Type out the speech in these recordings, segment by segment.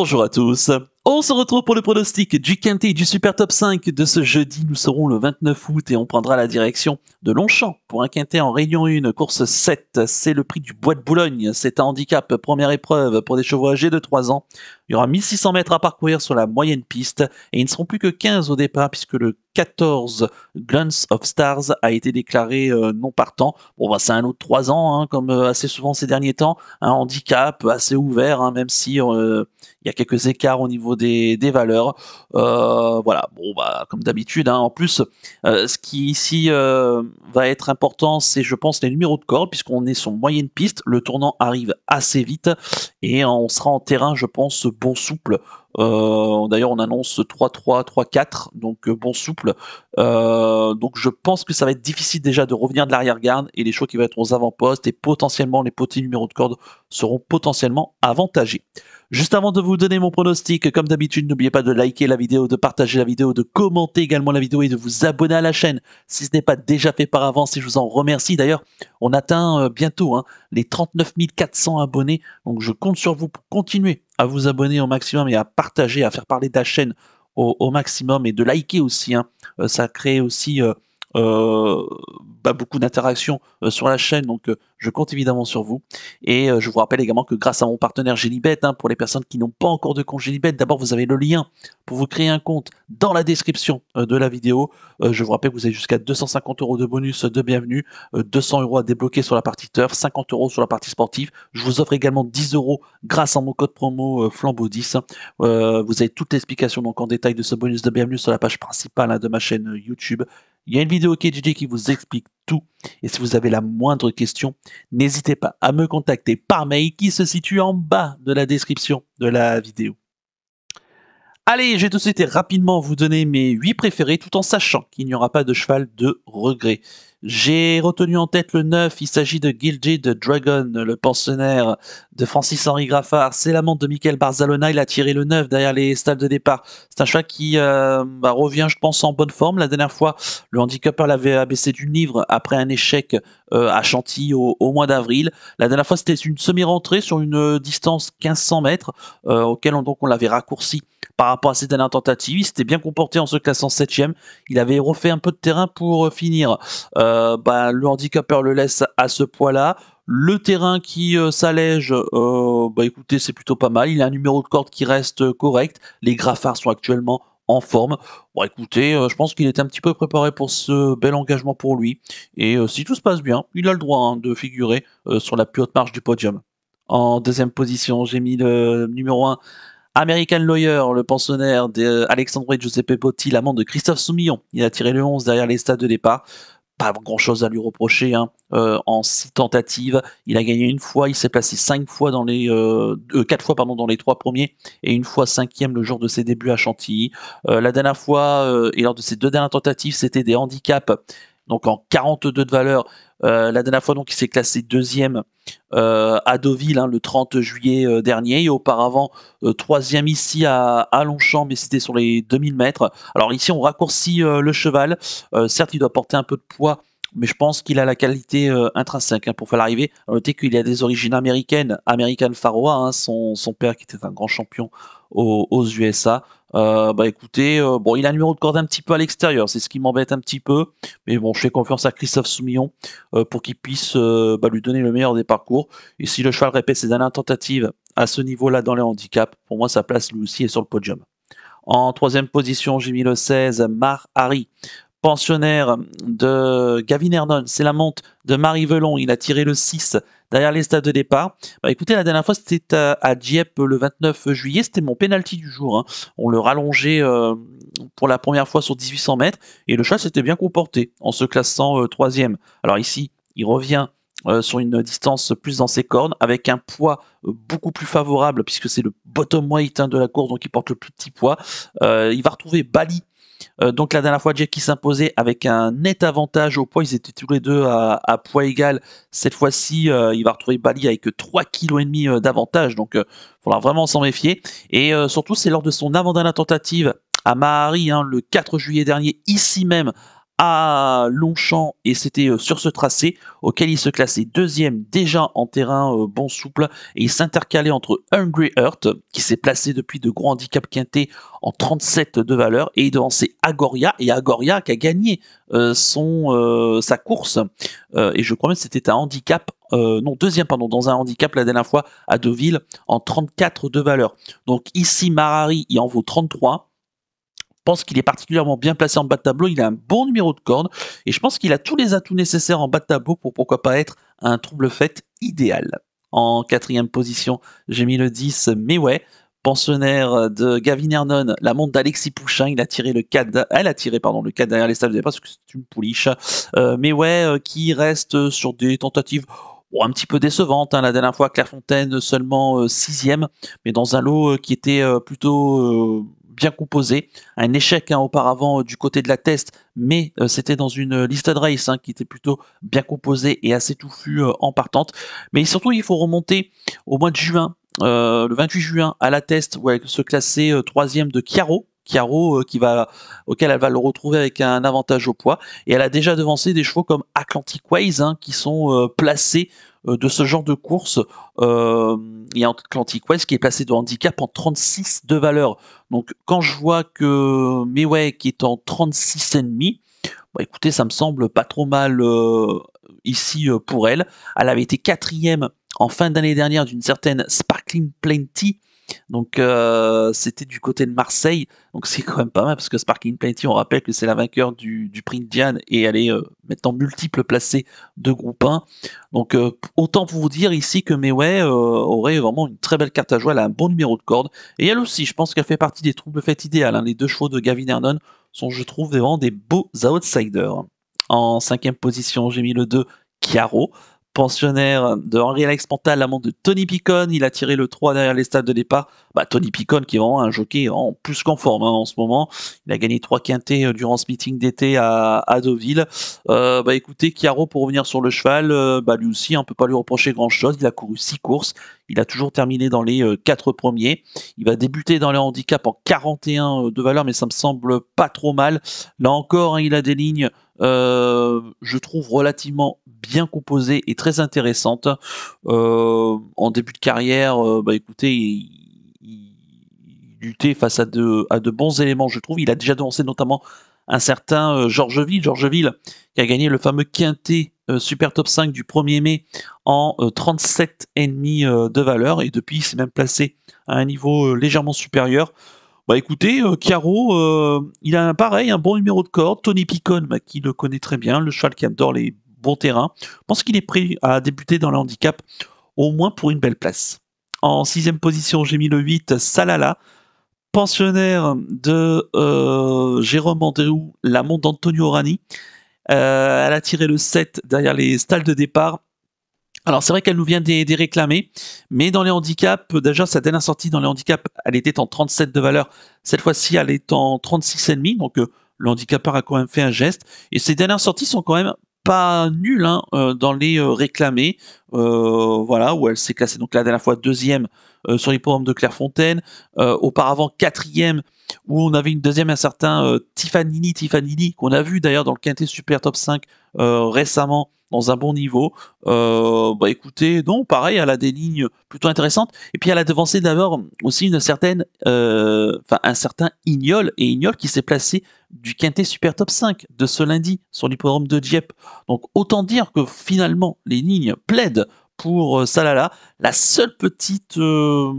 bonjour à tous. On se retrouve pour le pronostic du quintet du Super Top 5 de ce jeudi. Nous serons le 29 août et on prendra la direction de Longchamp pour un quintet en Réunion 1, course 7. C'est le prix du Bois de Boulogne. C'est un handicap, première épreuve pour des chevaux âgés de 3 ans. Il y aura 1600 mètres à parcourir sur la moyenne piste et ils ne seront plus que 15 au départ puisque le 14 Glance of Stars a été déclaré euh, non partant. Bon, bah, c'est un autre 3 ans, hein, comme euh, assez souvent ces derniers temps. Un handicap assez ouvert, hein, même si euh, il y a quelques écarts au niveau des, valeurs. voilà, bon, bah, comme d'habitude. Hein. En plus, ce qui ici va être un c'est je pense les numéros de corde, puisqu'on est sur moyenne piste, le tournant arrive assez vite et on sera en terrain, je pense, bon souple euh, d'ailleurs, on annonce 3-3, 3-4, donc euh, bon souple. Euh, donc je pense que ça va être difficile déjà de revenir de l'arrière-garde et les choix qui vont être aux avant-postes et potentiellement les petits numéros de corde seront potentiellement avantagés. Juste avant de vous donner mon pronostic, comme d'habitude, n'oubliez pas de liker la vidéo, de partager la vidéo, de commenter également la vidéo et de vous abonner à la chaîne si ce n'est pas déjà fait par avance et je vous en remercie. D'ailleurs, on atteint bientôt hein, les 39 400 abonnés, donc je compte sur vous pour continuer à vous abonner au maximum et à partager, à faire parler de la chaîne au, maximum et de liker aussi. Hein. Euh, ça crée aussi euh, euh, beaucoup d'interactions euh, sur la chaîne, donc euh, je compte évidemment sur vous. Et je vous rappelle également que grâce à mon partenaire Gélibet, hein, pour les personnes qui n'ont pas encore de compte Gélibet, d'abord vous avez le lien pour vous créer un compte dans la description de la vidéo. je vous rappelle que vous avez jusqu'à 250 euros de bonus de bienvenue, 200 euros à débloquer sur la partie turf, 50 euros sur la partie sportive. Je vous offre également 10 euros grâce à mon code promo flambeau 10. Hein. vous avez toute l'explication donc en détail de ce bonus de bienvenue sur la page principale hein, de ma chaîne YouTube. Il y a une vidéo KJJ qui vous explique tout. Et si vous avez la moindre question, n'hésitez pas à me contacter par mail qui se situe en bas de la description de la vidéo. Allez, j'ai tout de rapidement vous donner mes 8 préférés tout en sachant qu'il n'y aura pas de cheval de regret. J'ai retenu en tête le 9, il s'agit de Gilded Dragon, le pensionnaire de Francis-Henri Graffard. C'est montre de Michael Barzalona, il a tiré le 9 derrière les stades de départ. C'est un cheval qui euh, bah, revient, je pense, en bonne forme. La dernière fois, le handicap l'avait abaissé d'une livre après un échec euh, à Chantilly au, mois d'avril. La dernière fois, c'était une semi-rentrée sur une euh, distance 1500 mètres, auquel donc on l'avait raccourci par rapport à ses dernières tentatives. Il s'était bien comporté en se classant septième. Il avait refait un peu de terrain pour euh, finir. Euh, bah, le handicapeur le laisse à ce poids-là. Le terrain qui euh, s'allège, bah, écoutez, c'est plutôt pas mal. Il a un numéro de corde qui reste correct. Les graffards sont actuellement en forme. Bon, écoutez, je pense qu'il était un petit peu préparé pour ce bel engagement pour lui. Et si tout se passe bien, il a le droit hein, de figurer sur la plus haute marche du podium. En deuxième position, j'ai mis le numéro 1, American Lawyer, le pensionnaire d'Alexandre euh, Giuseppe Botti, l'amant de Christophe Soumillon. Il a tiré le 11 derrière les stades de départ. Pas grand chose à lui reprocher hein, euh, en six tentatives. Il a gagné une fois, il s'est placé cinq fois dans les euh, euh, quatre fois pardon dans les trois premiers et une fois cinquième le jour de ses débuts à Chantilly. la dernière fois et lors de ses deux dernières tentatives, c'était des handicaps donc en 42 de valeur. Euh, la dernière fois, donc, il s'est classé deuxième euh, à Deauville hein, le 30 juillet euh, dernier. Et auparavant, troisième ici à, à, Longchamp, mais c'était sur les 2000 mètres. Alors ici, on raccourcit le cheval. certes, il doit porter un peu de poids mais je pense qu'il a la qualité euh, intrinsèque hein, pour faire l'arrivée. noter qu'il a des origines américaines, American Faroa, hein, son, père qui était un grand champion aux, USA. Euh, bah écoutez, euh, bon, il a un numéro de corde un petit peu à l'extérieur, c'est ce qui m'embête un petit peu, mais bon, je fais confiance à Christophe Soumillon pour qu'il puisse bah, lui donner le meilleur des parcours. Et si le cheval répète ses dernières tentatives à ce niveau-là dans les handicaps, pour moi, sa place lui aussi est sur le podium. En troisième position, j'ai mis le 16, Mar Harry pensionnaire de Gavin Hernon, c'est la monte de Marie Velon, il a tiré le 6 derrière les stades de départ. Bah, écoutez, la dernière fois c'était à, Dieppe le 29 juillet, c'était mon penalty du jour. Hein. On le rallongeait euh, pour la première fois sur 1800 mètres et le chat s'était bien comporté en se classant 3 euh, troisième. Alors ici, il revient euh, sur une distance plus dans ses cornes, avec un poids beaucoup plus favorable, puisque c'est le bottom weight hein, de la course, donc il porte le plus petit poids. il va retrouver Bali euh, donc la dernière fois, Jackie s'imposait avec un net avantage au poids. Ils étaient tous les deux à, poids égal. Cette fois-ci, euh, il va retrouver Bali avec 3,5 kg euh, d'avantage. Donc il faudra vraiment s'en méfier. Et surtout, c'est lors de son avant-dernière tentative à Mahari, hein, le 4 juillet dernier, ici même, à Longchamp et c'était euh, sur ce tracé auquel il se classait deuxième déjà en terrain euh, bon souple et il s'intercalait entre Hungry Earth qui s'est placé depuis de gros handicaps quintés en 37 de valeur et il devançait Agoria et Agoria qui a gagné euh, son, sa course et je crois même que c'était un handicap non, deuxième, pardon, dans un handicap la dernière fois à Deauville en 34 de valeur. Donc ici, Marari, il en vaut 33. Je pense qu'il est particulièrement bien placé en bas de tableau. Il a un bon numéro de corde, et je pense qu'il a tous les atouts nécessaires en bas de tableau pour pourquoi pas être un trouble fête idéal. En quatrième position, j'ai mis le 10 mais ouais. pensionnaire de Gavin Hernon, la montre d'Alexis Pouchin. Il a tiré le 4, elle a tiré pardon, le cadre derrière les parce que c'est une pouliche. Euh, mais ouais, euh, qui reste sur des tentatives oh, un petit peu décevantes. Hein. la dernière fois, Clairefontaine seulement euh, sixième, mais dans un lot qui était plutôt bien composé. Un échec hein, auparavant euh, du côté de la test, mais euh, c'était dans une euh, listed race hein, qui était plutôt bien composée et assez touffue en partante. Mais surtout, il faut remonter au mois de juin, le 28 juin, à la test, où elle se classait troisième de Chiaro, Chiaro qui va, auquel elle va le retrouver avec un avantage au poids. Et elle a déjà devancé des chevaux comme Atlantic Ways, hein, qui sont placés euh, de ce genre de course, euh, il y a Atlantic West qui est placé de handicap en 36 de valeur. Donc quand je vois que Meway qui est en 36,5, bah écoutez, ça me semble pas trop mal euh, ici pour elle. Elle avait été quatrième en fin d'année dernière d'une certaine Sparkling Plenty donc euh, c'était du côté de Marseille, donc c'est quand même pas mal parce que Sparking Plenty, on rappelle que c'est la vainqueur du, du Prix Diane et elle est euh, maintenant multiple placée de groupe 1. Donc euh, autant vous dire ici que Meway aurait vraiment une très belle carte à jouer, elle a un bon numéro de corde et elle aussi, je pense qu'elle fait partie des troubles faites idéales. Hein. Les deux chevaux de Gavin Hernon sont, je trouve, vraiment des beaux outsiders. En cinquième position, j'ai mis le 2 Chiaro pensionnaire de Henri-Alex Pantal, l'amant de Tony Picon. Il a tiré le 3 derrière les stades de départ. Bah, Tony Picon, qui est vraiment un jockey en plus qu'en forme hein, en ce moment. Il a gagné 3 quintés euh, durant ce meeting d'été à, Deauville. Euh, bah, écoutez, Chiaro, pour revenir sur le cheval, euh, bah, lui aussi, on ne peut pas lui reprocher grand-chose. Il a couru 6 courses. Il a toujours terminé dans les 4 euh, premiers. Il va débuter dans les handicaps en 41 euh, de valeur, mais ça me semble pas trop mal. Là encore, hein, il a des lignes. Euh, je trouve relativement bien composées et très intéressantes. en début de carrière, bah, écoutez, il, luttait face à de, à de bons éléments, je trouve. Il a déjà dansé notamment un certain euh, Georgeville, Georgeville qui a gagné le fameux quintet euh, Super Top 5 du 1er mai en 37,5 euh, de valeur et depuis il s'est même placé à un niveau légèrement supérieur. Bah écoutez, Caro, il a un pareil, un bon numéro de corde. Tony Picon, bah, qui le connaît très bien, le cheval qui adore les bons terrains. Je pense qu'il est prêt à débuter dans le handicap, au moins pour une belle place. En sixième position, j'ai mis le 8, Salala pensionnaire de euh, Jérôme Andréou, la montre d'Antonio Rani, euh, elle a tiré le 7 derrière les stalles de départ. Alors c'est vrai qu'elle nous vient des, réclamés, mais dans les handicaps, déjà sa dernière sortie dans les handicaps, elle était en 37 de valeur. Cette fois-ci, elle est en 36,5, donc euh, le handicapeur a quand même fait un geste. Et ses dernières sorties sont quand même pas nulles hein, dans les réclamés. Euh, voilà, où elle s'est classée donc la dernière fois deuxième euh, sur l'hippodrome de Clairefontaine, euh, auparavant quatrième où on avait une deuxième, un certain Tiffanini, Tiffanini, qu'on a vu d'ailleurs dans le Quintet Super Top 5 récemment, dans un bon niveau. bah écoutez, non, pareil, elle a des lignes plutôt intéressantes. Et puis elle a devancé d'abord aussi une certaine, enfin un certain Ignol, et Ignol qui s'est placé du Quintet Super Top 5 de ce lundi sur l'hippodrome de Dieppe. Donc autant dire que finalement, les lignes plaident pour euh, Salala. La seule petite, euh,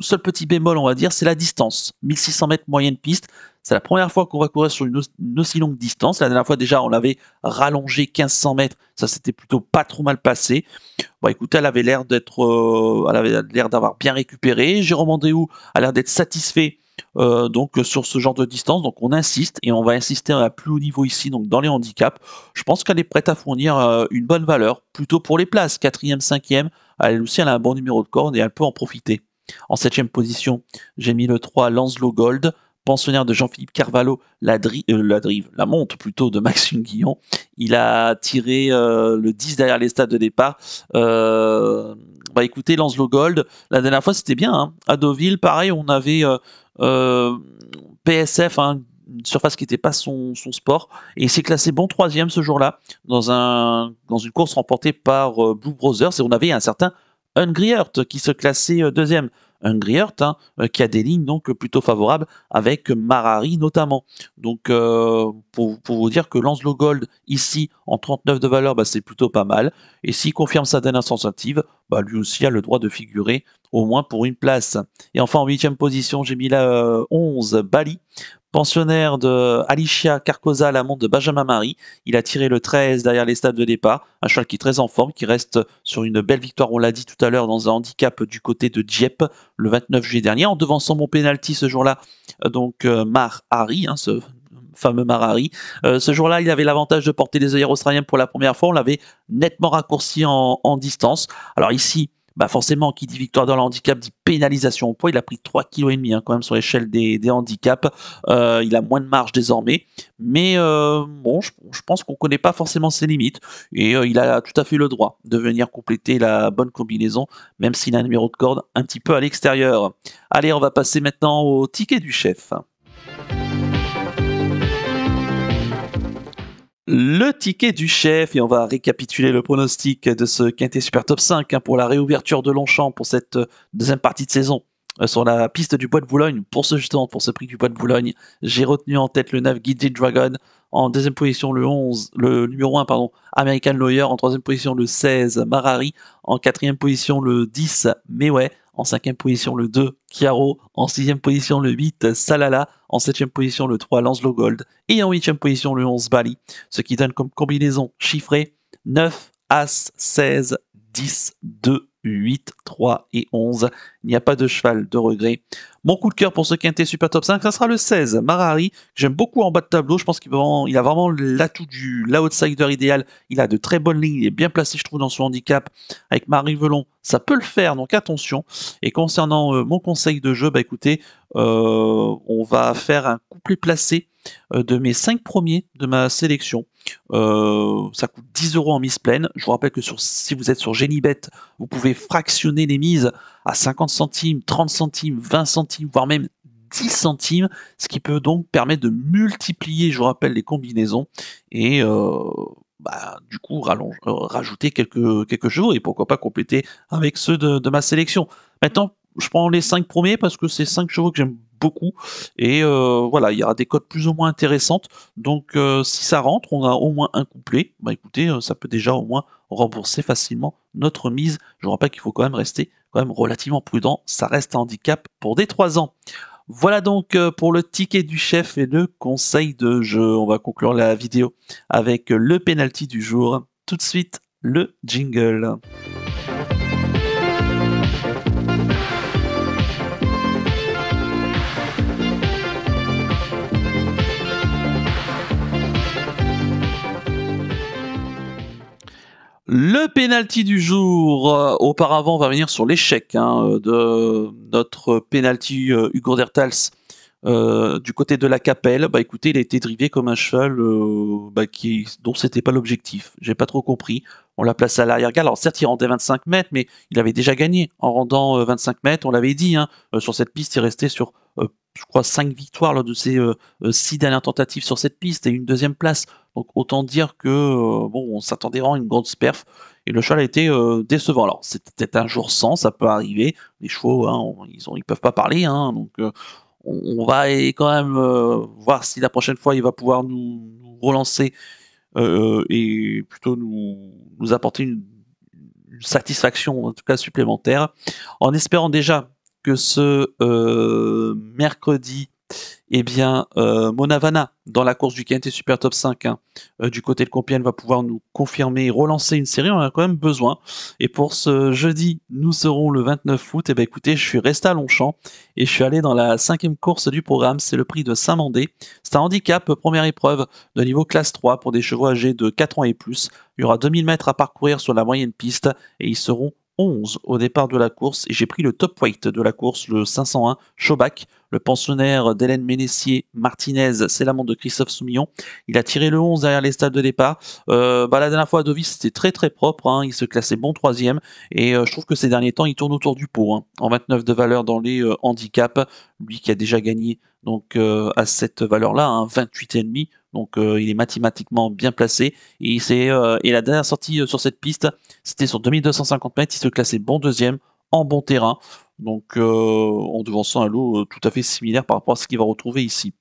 seul petit bémol, on va dire, c'est la distance. 1600 mètres moyenne piste. C'est la première fois qu'on va courir sur une, aussi longue distance. La dernière fois, déjà, on l'avait rallongé 1500 mètres. Ça s'était plutôt pas trop mal passé. Bon, écoutez, elle avait l'air d'être, euh, elle avait l'air d'avoir bien récupéré. Jérôme Andréou a l'air d'être satisfait euh, donc euh, sur ce genre de distance. Donc on insiste et on va insister à plus haut niveau ici, donc dans les handicaps. Je pense qu'elle est prête à fournir euh, une bonne valeur, plutôt pour les places, 4e, 5e. Elle aussi, elle a un bon numéro de corde et elle peut en profiter. En septième position, j'ai mis le 3 Lancelot Gold pensionnaire de Jean-Philippe Carvalho, la, euh, la, drive, la monte plutôt de Maxime Guillon. Il a tiré euh, le 10 derrière les stades de départ. Euh, bah écoutez, Lancelot Gold, la dernière fois c'était bien. Hein. À Deauville, pareil, on avait PSF, hein, une surface qui n'était pas son, sport. Et il s'est classé bon troisième ce jour-là dans, un, dans une course remportée par Blue Brothers. Et on avait un certain Hungry qui se classait deuxième. Hungry Heart, hein, euh, qui a des lignes donc plutôt favorables avec Marari notamment. Donc euh, pour, vous dire que Lancelot Gold ici en 39 de valeur, bah, c'est plutôt pas mal. Et s'il confirme sa dernière sensative, bah, lui aussi a le droit de figurer au moins pour une place. Et enfin, en huitième position, j'ai mis la 11, euh, Bali. Pensionnaire de Alicia Carcosa à la montre de Benjamin Marie, il a tiré le 13 derrière les stades de départ, un cheval qui est très en forme, qui reste sur une belle victoire, on l'a dit tout à l'heure, dans un handicap du côté de Dieppe le 29 juillet dernier, en devançant mon pénalty ce jour-là, euh, donc euh, Mar Harry, hein, ce fameux Marari. ce jour-là, il avait l'avantage de porter les œillères australiennes pour la première fois. On l'avait nettement raccourci en distance. Alors ici, bah, forcément, qui dit victoire dans le handicap dit pénalisation au poids. Il a pris 3,5 kg demi hein, quand même sur l'échelle des, handicaps. Euh, il a moins de marge désormais. Mais euh, bon, je, pense qu'on ne connaît pas forcément ses limites. Et euh, il a tout à fait le droit de venir compléter la bonne combinaison, même s'il a un numéro de corde un petit peu à l'extérieur. Allez, on va passer maintenant au ticket du chef. Le ticket du chef, et on va récapituler le pronostic de ce Quintet Super Top 5 hein, pour la réouverture de Longchamp pour cette euh, deuxième partie de saison euh, sur la piste du Bois de Boulogne. Pour ce justement, pour ce prix du Bois de Boulogne, j'ai retenu en tête le 9 Guided Dragon, en deuxième position le 11, le numéro 1, pardon, American Lawyer, en troisième position le 16, Marari, en quatrième position le 10, Meway, en cinquième position, le 2, Chiaro. En sixième position, le 8, Salala. En septième position, le 3, Lancelot Gold. Et en huitième position, le 11, Bali. Ce qui donne comme combinaison chiffrée 9, As, 16, 10, 2, 8, 3 et 11. Il n'y a pas de cheval de regret. Mon coup de cœur pour ce quintet Super Top 5, ça sera le 16, Marari, j'aime beaucoup en bas de tableau. Je pense qu'il a vraiment l'atout du l'outsider idéal. Il a de très bonnes lignes, il est bien placé, je trouve, dans son handicap. Avec Marie Velon, ça peut le faire, donc attention. Et concernant euh, mon conseil de jeu, bah écoutez, euh, on va faire un couplet placé euh, de mes 5 premiers de ma sélection. ça coûte 10 euros en mise pleine. Je vous rappelle que si vous êtes sur Genibet, vous pouvez fractionner les mises à 50 centimes, 30 centimes, 20 centimes, voire même 10 centimes, ce qui peut donc permettre de multiplier, je vous rappelle, les combinaisons et euh, bah, du coup euh, rajouter quelques, quelques chevaux et pourquoi pas compléter avec ceux de, ma sélection. Maintenant, je prends les 5 premiers parce que c'est 5 chevaux que j'aime beaucoup. Et euh, voilà, il y aura des codes plus ou moins intéressantes. Donc si ça rentre, on a au moins un couplet. Bah écoutez, ça peut déjà au moins rembourser facilement notre mise. Je vous rappelle qu'il faut quand même rester quand même relativement prudent. Ça reste un handicap pour des 3 ans. Voilà donc euh, pour le ticket du chef et le conseil de jeu. On va conclure la vidéo avec le penalty du jour. Tout de suite, le jingle. Le penalty du jour, euh, auparavant, on va venir sur l'échec hein, de notre penalty euh, Hugo Dertals euh, du côté de la Capelle. Bah écoutez, il a été drivé comme un cheval bah, qui, dont c'était pas l'objectif. J'ai pas trop compris on l'a placé à l'arrière-garde. Alors certes, il rendait 25 mètres, mais il avait déjà gagné en rendant 25 euh, mètres. On l'avait dit, hein, euh, sur cette piste, il restait sur, euh, je crois, 5 victoires lors de ses 6 dernières tentatives sur cette piste et une deuxième place. Donc autant dire que bon, on s'attendait à une grande perf. Et le cheval a été décevant. Alors c'était un jour sans, ça peut arriver. Les chevaux, hein, ils ne peuvent pas parler. Hein, donc on, va quand même voir si la prochaine fois il va pouvoir nous relancer euh, euh, et plutôt nous, nous apporter une, satisfaction, en tout cas supplémentaire, en espérant déjà que ce euh, mercredi eh bien, euh, Monavana, dans la course du KNT Super Top 5, hein, euh, du côté de Compiègne, va pouvoir nous confirmer, et relancer une série, on en a quand même besoin. Et pour ce jeudi, nous serons le 29 août. Et eh ben, écoutez, je suis resté à Longchamp et je suis allé dans la cinquième course du programme, c'est le prix de Saint-Mandé. C'est un handicap, première épreuve de niveau classe 3 pour des chevaux âgés de 4 ans et plus. Il y aura 2000 mètres à parcourir sur la moyenne piste et ils seront 11 au départ de la course et j'ai pris le top weight de la course, le 501 Chaubac, le pensionnaire d'Hélène Ménessier Martinez, c'est l'amant de Christophe Soumillon. Il a tiré le 11 derrière les stades de départ. Euh, bah, la dernière fois à Dovis, c'était très très propre, hein. il se classait bon troisième et euh, je trouve que ces derniers temps, il tourne autour du pot, hein. en 29 de valeur dans les euh, handicaps, lui qui a déjà gagné donc à cette valeur-là, hein, et 28,5 donc euh, il est mathématiquement bien placé. Et, c'est, euh, la dernière sortie euh, sur cette piste, c'était sur 2250 mètres. Il se classait bon deuxième en bon terrain. Donc en devançant un lot tout à fait similaire par rapport à ce qu'il va retrouver ici.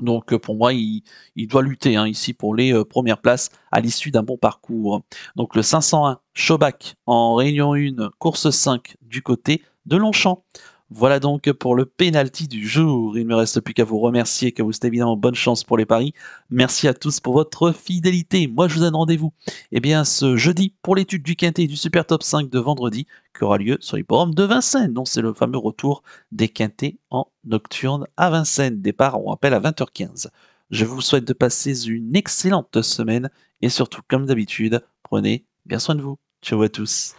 Donc pour moi, il, doit lutter hein, ici pour les premières places à l'issue d'un bon parcours. Donc le 501 Chobac en Réunion 1, course 5 du côté de Longchamp. Voilà donc pour le pénalty du jour. Il ne me reste plus qu'à vous remercier, que vous êtes évidemment bonne chance pour les paris. Merci à tous pour votre fidélité. Moi, je vous donne rendez-vous eh bien, ce jeudi pour l'étude du quintet et du Super Top 5 de vendredi qui aura lieu sur forums de Vincennes. Donc, c'est le fameux retour des quintets en nocturne à Vincennes. Départ, on appelle à 20h15. Je vous souhaite de passer une excellente semaine et surtout, comme d'habitude, prenez bien soin de vous. Ciao à tous.